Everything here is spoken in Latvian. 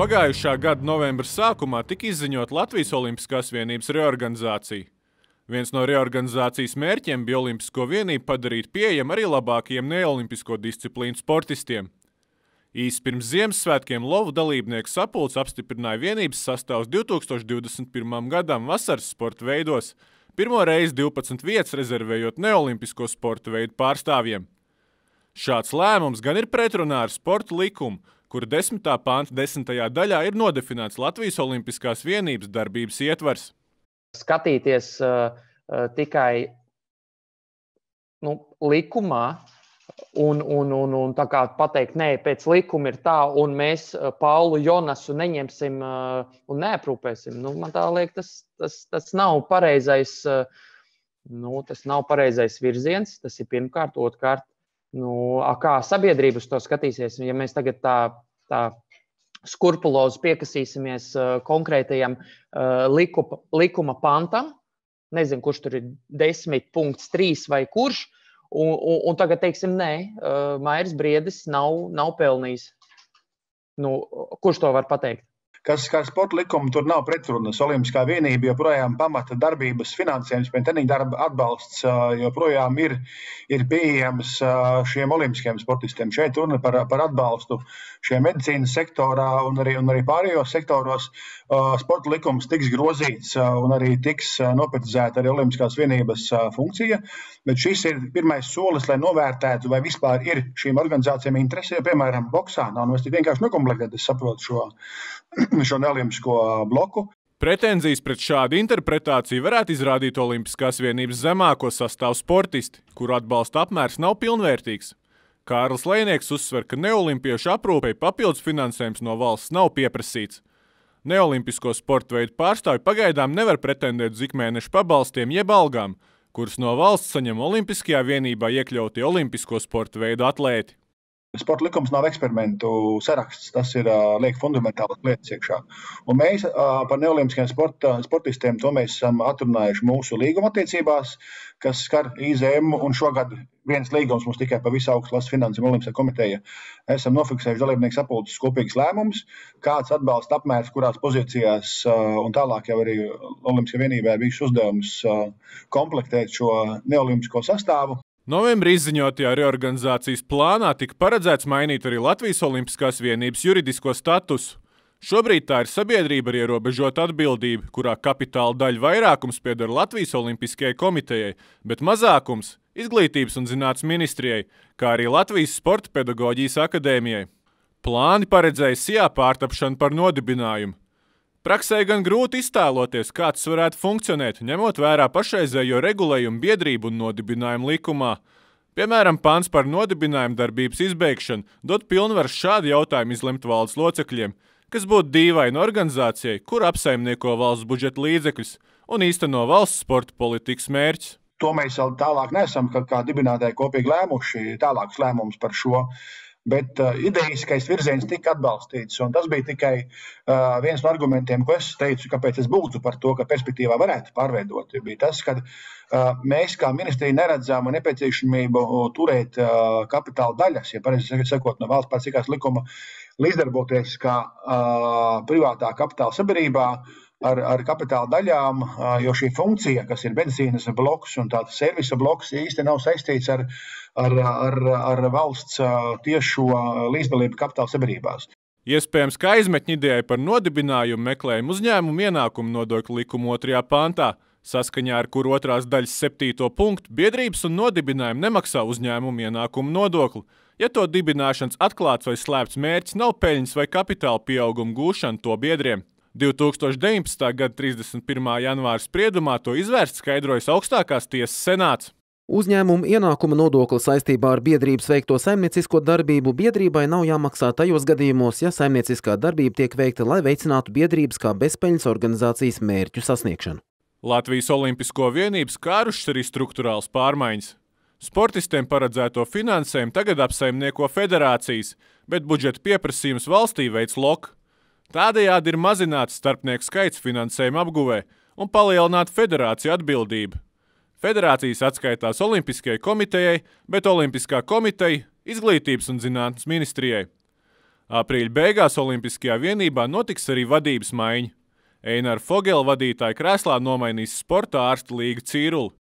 Pagājušā gada novembra sākumā tika izziņot Latvijas Olimpiskās vienības reorganizācija. Viens no reorganizācijas mērķiem bija Olimpisko vienību padarīt pieejam arī labākajiem neolimpisko disciplīnu sportistiem. Īs pirms Ziemassvētkiem lovu dalībnieku sapulcs apstiprināja vienības sastāvs 2021. gadam vasaras sporta veidos, pirmo reizi 12 vietas rezervējot neolimpisko sporta veidu pārstāvjiem. Šāds lēmums gan ir pretrunā ar sporta likumu, kur 10. pānta 10. daļā ir nodefinēts Latvijas Olimpiskās vienības darbības ietvers. Skatīties uh, uh, tikai nu, likumā, un, un, un, un tā kā pateikt, nē, pēc likuma ir tā, un mēs eh, Paulu Jonasu neņemsim uh, un neaprūpēsim. Nu, man liekas, tas, tas, tas nav pareizais. Uh, Nu, tas nav pareizais virziens. Tas ir pirmkārt, otrkārt, Nu, kā sabiedrība to skatīsies, ja mēs tagad tā, tā skrupulozi piekasīsimies uh, konkrētajam uh, liku, likuma pantam, nezinu, kurš tur ir 10.3 vai kurš, un, un, un tagad teiksim, nē, uh, Mairis Briedis nav, nav pelnījis. Nu, kurš to var pateikt? kas, kā sporta likuma, tur nav pretrunas. Olimpiskā vienība joprojām pamata darbības finansējums, bet treniņa darba atbalsts joprojām ir, ir pieejams šiem olimpiskajiem sportistiem. Šeit runa par, par atbalstu šiem medicīnas sektorā un arī, un arī pārējos sektoros. Sporta likums tiks grozīts un arī tiks noprecizēta arī olimpiskās vienības funkcija, bet šis ir pirmais solis, lai novērtētu, vai vispār ir šīm organizācijām interesi, jo, piemēram, boksā nav, nu es vienkārši nekomplektēju, es saprotu šo šo neolimpisko bloku. Pretenzijas pret šādu interpretāciju varētu izrādīt Olimpiskās vienības zemāko sastāvu sportisti, kuru atbalsta apmērs nav pilnvērtīgs. Kārlis Lēnieks uzsver, ka neolimpiešu aprūpei papildus finansējums no valsts nav pieprasīts. Neolimpisko sporta veidu pārstāvi pagaidām nevar pretendēt uz ikmēnešu pabalstiem jeb algām, kuras no valsts saņem Olimpiskajā vienībā iekļautie olimpisko sporta veidu atlēti. Sporta likums nav eksperimentu saraksts. Tas ir liekas fundamentālas lietas iekšā. Un mēs par neolimpiskiem sporta, sportistiem to mēs esam atrunājuši mūsu līguma attiecībās, kas skar IZM. Un šogad viens līgums mums tikai par visu augstlases finansēm Olimpiskā komiteja. Esam nofiksējuši dalībnieku sapulces kopīgs lēmums, kāds atbalsta apmērs, kurās pozīcijās un tālāk jau arī Olimpiskajā vienībā bija šis uzdevums komplektēt šo neolimpisko sastāvu. Novembrī izziņotajā reorganizācijas plānā tika paredzēts mainīt arī Latvijas Olimpiskās vienības juridisko statusu. Šobrīd tā ir sabiedrība ar ierobežotu atbildību, kurā kapitāla daļa vairākums pieder Latvijas Olimpiskajai komitejai, bet mazākums - izglītības un zinātnes ministrijai, kā arī Latvijas Sporta pedagoģijas akadēmijai. Plāni paredzēja SIA pārtapšanu par nodibinājumu, Praksē gan grūti iztēloties, kāds varētu funkcionēt, ņemot vērā pašreizējo regulējumu biedrību un nodibinājumu likumā. Piemēram, pāns par nodibinājumu darbības izbeigšanu dod pilnvaru šādu jautājumu izlemt valdes locekļiem, kas būtu dīvaina organizācijai, kur apsaimnieko valsts budžeta līdzekļus un īsteno valsts sporta politikas mērķus to mēs vēl tālāk nesam, kā, kā dibinātāji kopīgi lēmuši tālākus lēmumus par šo bet uh, idejiskais virziens tika atbalstīts. Tas bija tikai uh, viens no argumentiem, ko es teicu, kāpēc es būtu par to, ka perspektīvā varētu pārveidot. Bija tas, ka uh, mēs kā ministrija neredzām nepieciešamību turēt uh, kapitāla daļas, ja pareizi sakot, no valsts pārcīkās likuma līdzdarboties kā uh, privātā kapitāla sabiedrībā ar, ar kapitāla daļām, uh, jo šī funkcija, kas ir benzīnas bloks un tāds servisa bloks, īstenībā nav saistīts ar uh, ar, ar, ar valsts tiešo līdzdalību kapitāla sabiedrībās. Iespējams, ka aizmetņa idejai par nodibinājumu meklējumu uzņēmumu ienākumu nodokļu likumu otrajā pantā, saskaņā ar kur otrās daļas septīto punktu biedrības un nodibinājumu nemaksā uzņēmumu ienākumu nodokli. Ja to dibināšanas atklāts vai slēpts mērķis nav peļņas vai kapitāla pieauguma gūšana to biedriem. 2019. gada 31. janvāra spriedumā to izvērst skaidrojas augstākās tiesas senāts. Uzņēmuma ienākuma nodokli saistībā ar biedrības veikto saimniecisko darbību biedrībai nav jāmaksā tajos gadījumos, ja saimnieciskā darbība tiek veikta, lai veicinātu biedrības kā bezpeļņas organizācijas mērķu sasniegšanu. Latvijas Olimpisko vienības kārušas arī struktūrāls pārmaiņas. Sportistiem paredzēto finansējumu tagad apsaimnieko federācijas, bet budžeta pieprasījums valstī veids LOK. Tādējādi ir mazināts starpnieku skaits finansējuma apguvē un palielināta federācija atbildība. Federācijas atskaitās Olimpiskajai komitejai, bet Olimpiskā komiteja Izglītības un zinātnes ministrijai. Aprīļa beigās Olimpiskajā vienībā notiks arī vadības maiņa. Einara Fogela vadītāja krēslā nomainīs sporta ārsta Līga Cīrulu.